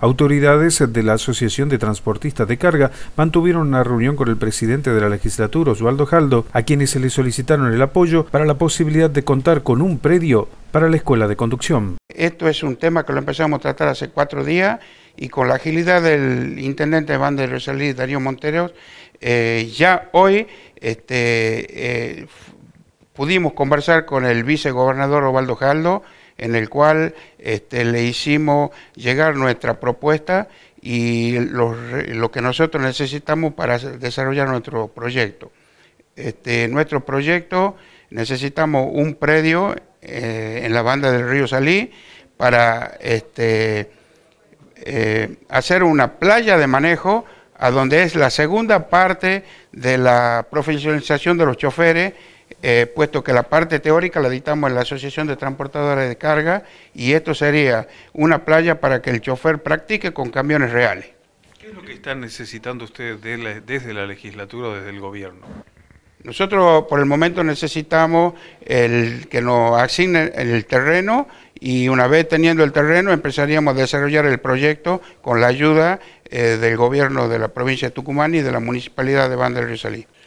Autoridades de la Asociación de Transportistas de Carga mantuvieron una reunión con el presidente de la legislatura, Osvaldo Jaldo, a quienes se le solicitaron el apoyo para la posibilidad de contar con un predio para la escuela de conducción. Esto es un tema que lo empezamos a tratar hace cuatro días y con la agilidad del intendente de de Darío Monteros, eh, ya hoy este, eh, pudimos conversar con el vicegobernador Osvaldo Jaldo, en el cual este, le hicimos llegar nuestra propuesta y lo, que nosotros necesitamos para desarrollar nuestro proyecto. Este, nuestro proyecto necesitamos un predio eh, en la banda del río Salí para este, eh, hacer una playa de manejo a donde es la segunda parte de la profesionalización de los choferes eh, puesto que la parte teórica la dictamos en la Asociación de Transportadores de Carga y esto sería una playa para que el chofer practique con camiones reales. ¿Qué es lo que están necesitando ustedes desde la legislatura o desde el gobierno? Nosotros por el momento necesitamos el que nos asignen el terreno y una vez teniendo el terreno empezaríamos a desarrollar el proyecto con la ayuda eh, del gobierno de la provincia de Tucumán y de la municipalidad de Banda del Río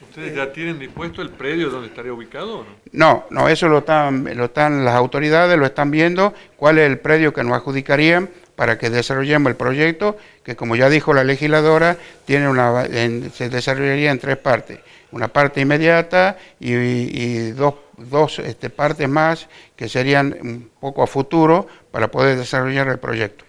¿Ustedes ya tienen dispuesto el predio donde estaría ubicado? ¿o no? no, no, eso lo están, lo están las autoridades, lo están viendo, cuál es el predio que nos adjudicarían para que desarrollemos el proyecto, que como ya dijo la legisladora, tiene una, se desarrollaría en tres partes, una parte inmediata y, y dos, dos este, partes más que serían un poco a futuro para poder desarrollar el proyecto.